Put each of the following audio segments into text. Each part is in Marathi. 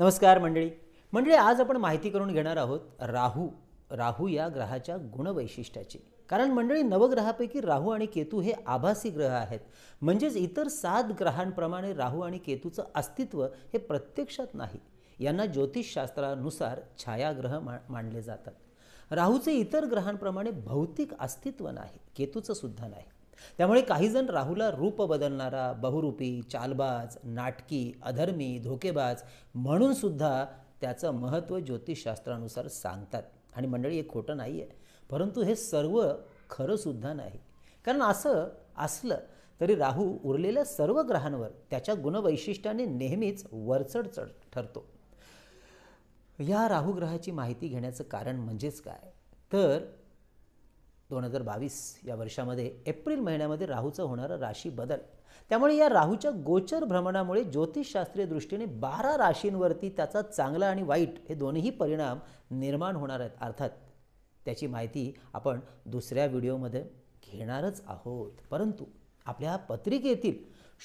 नमस्कार मंडळी मंडळी आज आपण माहिती करून घेणार आहोत राहू राहू या ग्रहाच्या गुणवैशिष्ट्याची कारण मंडळी नवग्रहापैकी राहू आणि केतू हे आभासी ग्रह आहेत म्हणजेच इतर सात ग्रहांप्रमाणे राहू आणि केतूचं अस्तित्व हे प्रत्यक्षात नाही यांना ज्योतिषशास्त्रानुसार छायाग्रह मानले जातात राहूचे इतर ग्रहांप्रमाणे भौतिक अस्तित्व नाही केतूचं सुद्धा नाही त्यामुळे काहीजण राहूला रूप बदलणारा बहुरूपी चालबाज नाटकी अधर्मी धोकेबाज म्हणून सुद्धा त्याचं महत्त्व ज्योतिषशास्त्रानुसार सांगतात आणि मंडळी हे खोटं नाही आहे परंतु हे सर्व खरंसुद्धा नाही कारण असं असलं तरी राहू उरलेल्या सर्व ग्रहांवर त्याच्या गुणवैशिष्ट्याने नेहमीच वरचढ चढ ठरतो या राहू ग्रहाची माहिती घेण्याचं कारण म्हणजेच काय तर दोन हजार बावीस या वर्षामध्ये एप्रिल महिन्यामध्ये राहूचं होणारं राशी बदल त्यामुळे या राहूच्या गोचर भ्रमणामुळे ज्योतिषशास्त्रीय दृष्टीने बारा राशींवरती त्याचा चांगला आणि वाईट हे दोन्ही परिणाम निर्माण होणार आहेत अर्थात त्याची माहिती आपण दुसऱ्या व्हिडिओमध्ये घेणारच आहोत परंतु आपल्या पत्रिकेतील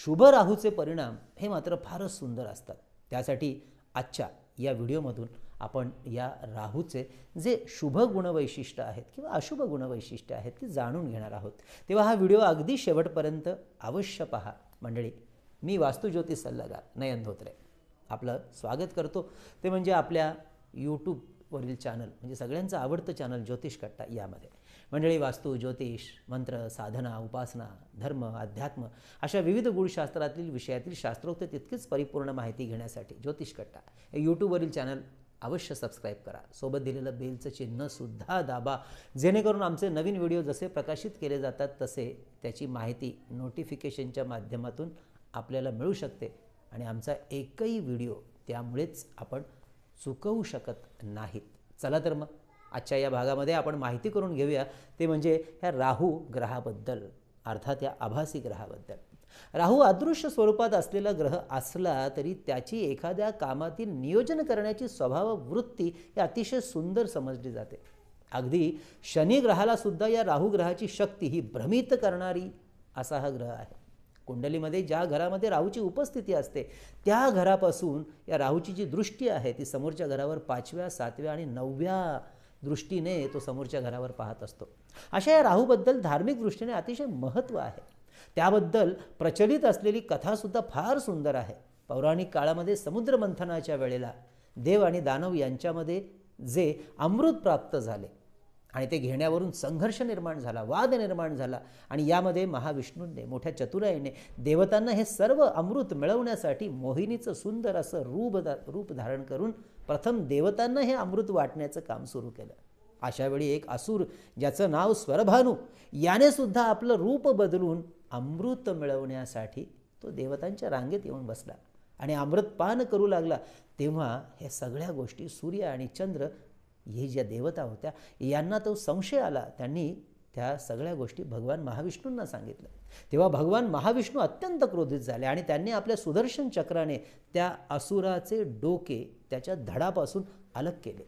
शुभ राहूचे परिणाम हे मात्र फारच सुंदर असतात त्यासाठी आजच्या या व्हिडिओमधून आपण या राहूचे जे शुभ गुणवैशिष्ट्य आहेत किंवा अशुभ गुणवैशिष्ट्य आहेत ती जाणून घेणार आहोत तेव्हा हा व्हिडिओ अगदी शेवटपर्यंत अवश्य पहा मंडळी मी वास्तुज्योतिष सल्लागार नयन धोत्रे आपलं स्वागत करतो ते म्हणजे आपल्या यूट्यूबवरील चॅनल म्हणजे सगळ्यांचं आवडतं चॅनल ज्योतिष कट्टा यामध्ये मंडळी वास्तू ज्योतिष मंत्र साधना उपासना धर्म अध्यात्म अशा विविध गुणशास्त्रातील विषयातील शास्त्रोक्त तितकीच परिपूर्ण माहिती घेण्यासाठी ज्योतिष कट्टा हे यूट्यूबवरील चॅनल अवश्य सबस्क्राईब करा सोबत दिलेलं बेलचं चिन्हसुद्धा दाबा जेणेकरून आमचे नवीन व्हिडिओ जसे प्रकाशित केले जातात तसे त्याची माहिती नोटिफिकेशनच्या माध्यमातून आपल्याला मिळू शकते आणि आमचा एकही व्हिडिओ त्यामुळेच आपण चुकवू शकत नाहीत चला तर मग आजच्या या भागामध्ये आपण माहिती करून घेऊया ते म्हणजे ह्या राहू ग्रहाबद्दल अर्थात या आभासी ग्रहाबद्दल राहू अदृश्य स्वरूपात असलेला ग्रह असला तरी त्याची एखाद्या कामातील नियोजन करण्याची स्वभाव वृत्ती ही अतिशय सुंदर समजली जाते अगदी शनी ग्रहाला सुद्धा या राहू ग्रहाची शक्ती ही भ्रमित करणारी असा हा ग्रह आहे कुंडलीमध्ये ज्या घरामध्ये राहूची उपस्थिती असते त्या घरापासून या राहूची जी दृष्टी आहे ती समोरच्या घरावर पाचव्या सातव्या आणि नवव्या दृष्टीने तो समोरच्या घरावर पाहत असतो अशा या राहूबद्दल धार्मिक दृष्टीने अतिशय महत्त्व आहे त्याबद्दल प्रचलित असलेली कथासुद्धा फार सुंदर आहे पौराणिक काळामध्ये समुद्र मंथनाच्या वेळेला देव आणि दानव यांच्यामध्ये जे अमृत प्राप्त झाले आणि ते घेण्यावरून संघर्ष निर्माण झाला वाद निर्माण झाला आणि यामध्ये महाविष्णूंनी मोठ्या चतुराईने देवतांना हे सर्व अमृत मिळवण्यासाठी मोहिनीचं सुंदर असं रूप रूप धारण करून प्रथम देवतांना हे अमृत वाटण्याचं काम सुरू केलं अशावेळी एक असुर ज्याचं नाव स्वरभानू याने सुद्धा आपलं रूप बदलून अमृत मिळवण्यासाठी तो देवतांच्या रांगेत येऊन बसला आणि अमृत पान करू लागला तेव्हा ह्या सगळ्या गोष्टी सूर्य आणि चंद्र हे ज्या देवता होत्या यांना तो संशय आला त्यांनी त्या सगळ्या गोष्टी भगवान महाविष्णूंना सांगितलं तेव्हा भगवान महाविष्णू अत्यंत क्रोधित झाले आणि त्यांनी आपल्या सुदर्शन चक्राने त्या असुराचे डोके त्याच्या धडापासून अलग केले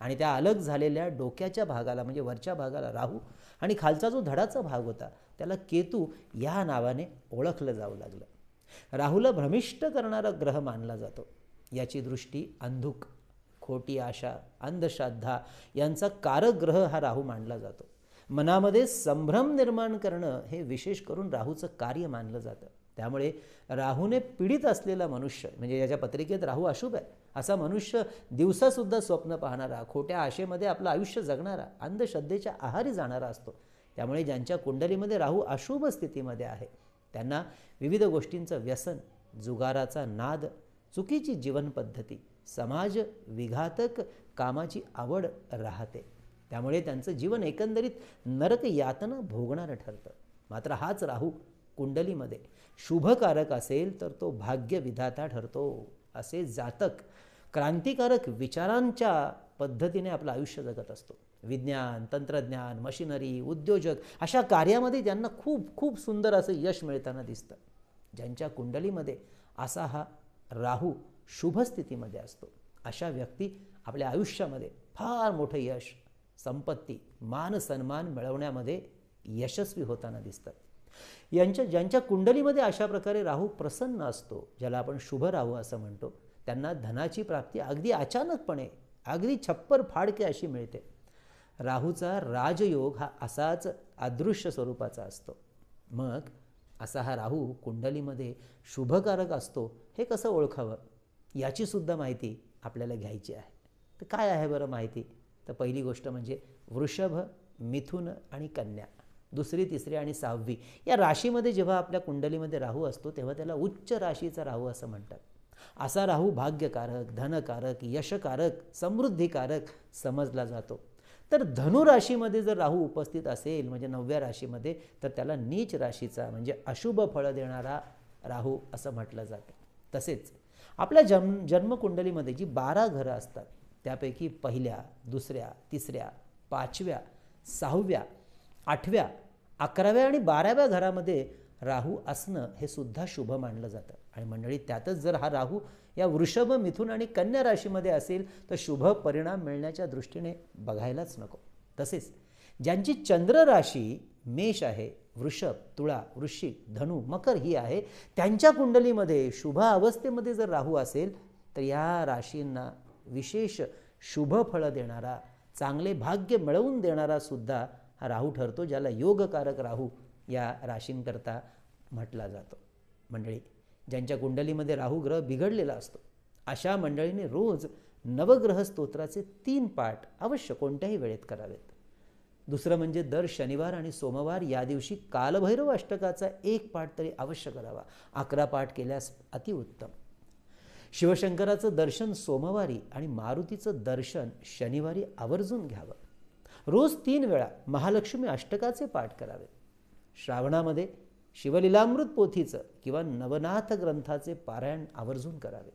आणि त्या अलग झालेल्या डोक्याच्या भागाला म्हणजे वरच्या भागाला राहू आणि खालचा जो धडाचा भाग होता त्याला केतू या नावाने ओळखलं जाऊ लागलं राहूला भ्रमिष्ट करणारा ग्रह मानला जातो याची दृष्टी अंधुक खोटी आशा अंधश्रद्धा यांचा कारग्रह ग्रह हा राहू मानला जातो मनामध्ये संभ्रम निर्माण करणं हे विशेष करून राहूचं कार्य मानलं जातं त्यामुळे राहूने पीडित असलेला मनुष्य म्हणजे याच्या पत्रिकेत राहू अशुभ आहे असा मनुष्य दिवसासुद्धा स्वप्न पाहणारा खोट्या आशेमध्ये आपलं आयुष्य जगणारा अंधश्रद्धेच्या आहारी जाणारा असतो त्यामुळे ज्यांच्या कुंडलीमध्ये राहू अशुभ स्थितीमध्ये आहे त्यांना विविध गोष्टींचं व्यसन जुगाराचा नाद चुकीची जीवनपद्धती समाज विघातक कामाची आवड राहते त्यामुळे त्यांचं जीवन एकंदरीत नरक यातना भोगणारं ठरतं मात्र हाच राहू कुंडलीमध्ये शुभकारक असेल तर तो भाग्यविधाता ठरतो असे जातक क्रांतिकारक विचारांच्या पद्धतीने आपलं आयुष्य जगत असतो विज्ञान तंत्रज्ञान मशिनरी उद्योजक अशा कार्यामध्ये त्यांना खूप खूप सुंदर असं यश मिळताना दिसतं ज्यांच्या कुंडलीमध्ये असा हा राहू शुभस्थितीमध्ये असतो अशा व्यक्ती आपल्या आयुष्यामध्ये फार मोठं यश संपत्ती मान सन्मान मिळवण्यामध्ये यशस्वी होताना दिसतात यांच्या ज्यांच्या कुंडलीमध्ये अशा प्रकारे राहू प्रसन्न असतो ज्याला आपण शुभ राहू असं म्हणतो त्यांना धनाची प्राप्ती अगदी अचानकपणे अगदी छप्पर फाडके अशी मिळते राहूचा राजयोग हा असाच अदृश्य स्वरूपाचा असतो मग असा हा राहू कुंडलीमध्ये शुभकारक असतो हे कसं ओळखावं याचीसुद्धा माहिती आपल्याला घ्यायची आहे तर काय आहे बरं माहिती तर पहिली गोष्ट म्हणजे वृषभ मिथुन आणि कन्या दुसरी तिसरी आणि सहावी या राशीमध्ये जेव्हा आपल्या कुंडलीमध्ये राहू असतो तेव्हा त्याला उच्च राशीचा राहू असं म्हणतात असा राहू भाग्यकारक धनकारक यशकारक समृद्धिकारक समजला जातो तर धनु राशीमध्ये जर राहू उपस्थित असेल म्हणजे नवव्या राशीमध्ये तर त्याला नीच राशीचा म्हणजे अशुभ फळ देणारा राहू असं म्हटलं जातं तसेच आपल्या जन्म जन्मकुंडलीमध्ये जी बारा घरं असतात त्यापैकी पहिल्या दुसऱ्या तिसऱ्या पाचव्या सहाव्या आठव्या अकराव्या आणि बाराव्या घरामध्ये राहू असणं हे सुद्धा शुभ मानलं जातं आणि मंडळी त्यातच जर हा राहू या वृषभ मिथून आणि कन्या राशीमध्ये असेल तर शुभ परिणाम मिळण्याच्या दृष्टीने बघायलाच नको तसेच ज्यांची चंद्र राशी मेष आहे वृषभ तुळा वृश्चिक धनु मकर ही आहे त्यांच्या कुंडलीमध्ये शुभ अवस्थेमध्ये जर राहू असेल तर या राशींना विशेष शुभ फळं देणारा चांगले भाग्य मिळवून देणारा सुद्धा हा राहू ठरतो ज्याला योगकारक राहू या राशींकरता म्हटला जातो मंडळी ज्यांच्या कुंडलीमध्ये राहू ग्रह बिघडलेला असतो अशा मंडळीने रोज नवग्रह स्तोत्राचे तीन पाठ अवश्य कोणत्याही वेळेत करावेत दुसरं म्हणजे दर शनिवार आणि सोमवार या दिवशी कालभैरव अष्टकाचा एक पाठ तरी अवश्य करावा अकरा पाठ केल्यास अतिउत्तम शिवशंकराचं दर्शन सोमवारी आणि मारुतीचं दर्शन शनिवारी आवर्जून घ्यावं रोज तीन वेळा महालक्ष्मी अष्टकाचे पाठ करावे श्रावणामध्ये शिवलीलामृत पोथीचं किंवा नवनाथ ग्रंथाचे पारायण आवर्जून करावे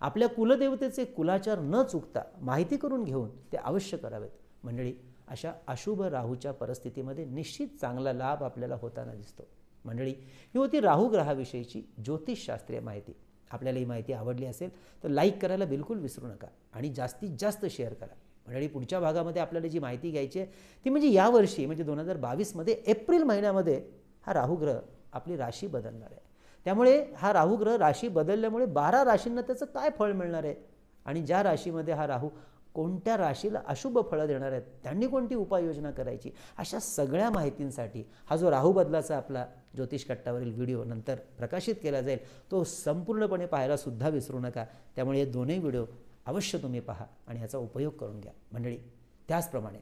आपल्या कुलदेवतेचे कुलाचार न चुकता माहिती करून घेऊन ते अवश्य करावेत मंडळी अशा अशुभ राहूच्या परिस्थितीमध्ये निश्चित चांगला लाभ आपल्याला होताना दिसतो मंडळी ही होती राहू ग्रहाविषयीची ज्योतिषशास्त्रीय माहिती आपल्याला ही माहिती आवडली असेल तर लाईक करायला बिलकुल विसरू नका आणि जास्तीत जास्त शेअर करा मंडळी पुढच्या भागामध्ये आपल्याला जी माहिती घ्यायची आहे ती म्हणजे यावर्षी म्हणजे दोन हजार बावीसमध्ये एप्रिल महिन्यामध्ये हा राहुग्रह आपली राशी बदलणार आहे त्यामुळे हा राहुग्रह राशी बदलल्यामुळे बारा राशींना त्याचं काय फळ मिळणार आहे आणि ज्या राशीमध्ये हा राहू कोणत्या राशीला अशुभ फळं देणार आहेत त्यांनी कोणती उपाययोजना करायची अशा सगळ्या माहितींसाठी हा जो राहू बदलाचा आपला ज्योतिष कट्टावरील व्हिडिओ नंतर प्रकाशित केला जाईल तो संपूर्णपणे पाहायलासुद्धा विसरू नका त्यामुळे हे दोन्ही व्हिडिओ अवश्य तुम्ही पहा आणि याचा उपयोग करून घ्या मंडळी त्याचप्रमाणे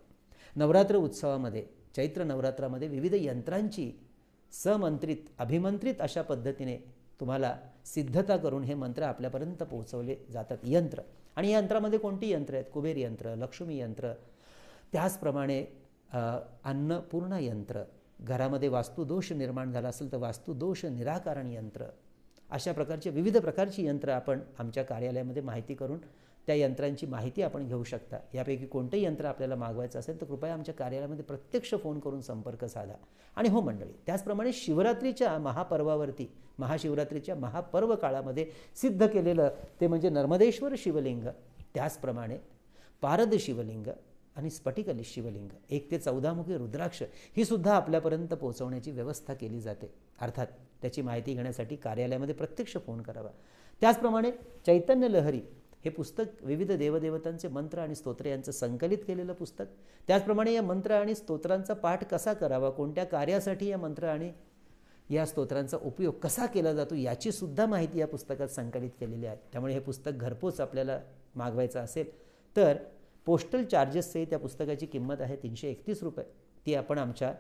नवरात्र उत्सवामध्ये चैत्र नवरात्रामध्ये विविध यंत्रांची समंत्रित अभिमंत्रित अशा पद्धतीने तुम्हाला सिद्धता करून हे मंत्र आपल्यापर्यंत पोहोचवले जातात यंत्र आणि या यंत्रामध्ये कोणती यंत्र आहेत कुबेर यंत्र लक्ष्मी यंत्र त्याचप्रमाणे अन्नपूर्णा यंत्र घरामध्ये वास्तुदोष निर्माण झाला असेल तर वास्तुदोष निराकरण यंत्र अशा प्रकारचे विविध प्रकारची यंत्र आपण आमच्या कार्यालयामध्ये माहिती करून त्या यंत्रांची माहिती आपण घेऊ शकता यापैकी कोणतंही यंत्र आपल्याला मागवायचं असेल तर कृपया आमच्या कार्यालयामध्ये प्रत्यक्ष फोन करून संपर्क साधा आणि हो मंडळी त्याचप्रमाणे शिवरात्रीच्या महापर्वावरती महाशिवरात्रीच्या महापर्व काळामध्ये सिद्ध केलेलं ते म्हणजे नर्मदेश्वर शिवलिंग त्याचप्रमाणे पारद शिवलिंग आणि स्फटिकली शिवलिंग एक ते चौदामुखी रुद्राक्ष ही सुद्धा आपल्यापर्यंत पोहोचवण्याची व्यवस्था केली जाते अर्थात त्याची माहिती घेण्यासाठी कार्यालयामध्ये प्रत्यक्ष फोन करावा त्याचप्रमाणे चैतन्य लहरी हे पुस्तक विविध देवदेवतांचे मंत्र आणि स्तोत्र यांचं संकलित केलेलं पुस्तक त्याचप्रमाणे या मंत्र आणि स्तोत्रांचा पाठ कसा करावा कोणत्या कार्यासाठी या मंत्र आणि या स्तोत्रांचा उपयोग कसा केला जातो याची सुद्धा माहिती या पुस्तकात संकलित केलेली आहे त्यामुळे हे पुस्तक घरपोच आपल्याला मागवायचं असेल तर पोस्टल चार्जेसचे त्या पुस्तकाची किंमत आहे तीनशे एकतीस रुपये ती आपण आमच्या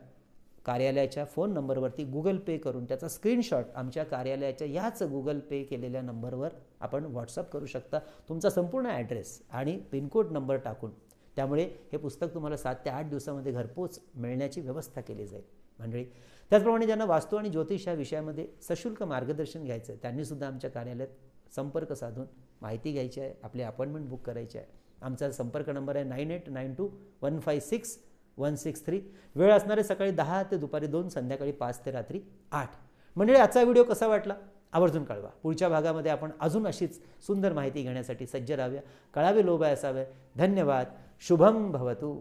कार्यालयाच्या फोन नंबरवरती गुगल पे करून त्याचा स्क्रीनशॉट आमच्या कार्यालयाच्या याच गुगल पे केलेल्या नंबरवर आपण व्हॉट्सअप करू शकता तुमचा संपूर्ण ॲड्रेस आणि पिनकोड नंबर टाकून त्यामुळे हे पुस्तक तुम्हाला सात ते आठ दिवसामध्ये घरपोच मिळण्याची व्यवस्था केली जाईल मंडळी त्याचप्रमाणे ज्यांना वास्तू आणि ज्योतिष या विषयामध्ये सशुल्क मार्गदर्शन घ्यायचं आहे त्यांनीसुद्धा आमच्या कार्यालयात संपर्क साधून माहिती घ्यायची आहे आपली अपॉइंटमेंट बुक करायची आहे आमचा संपर्क नंबर आहे nine eight nine two one five six one six three वेळ असणारे सकाळी दहा ते दुपारी दोन संध्याकाळी पाच ते रात्री आठ मंडळी आजचा व्हिडिओ कसा वाटला आवर्जून कळवा पुढच्या भागामध्ये आपण अजून अशीच सुंदर माहिती घेण्यासाठी सज्ज राहाव्या कळावे लोभाय असावे धन्यवाद शुभम भवतू